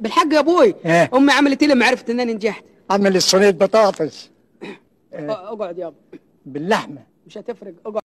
بالحق يا ابوي إيه؟ امي عملت لي إيه لما عرفت انني نجحت عملت صينيه بطاطس اقعد يابا باللحمه مش هتفرق اقعد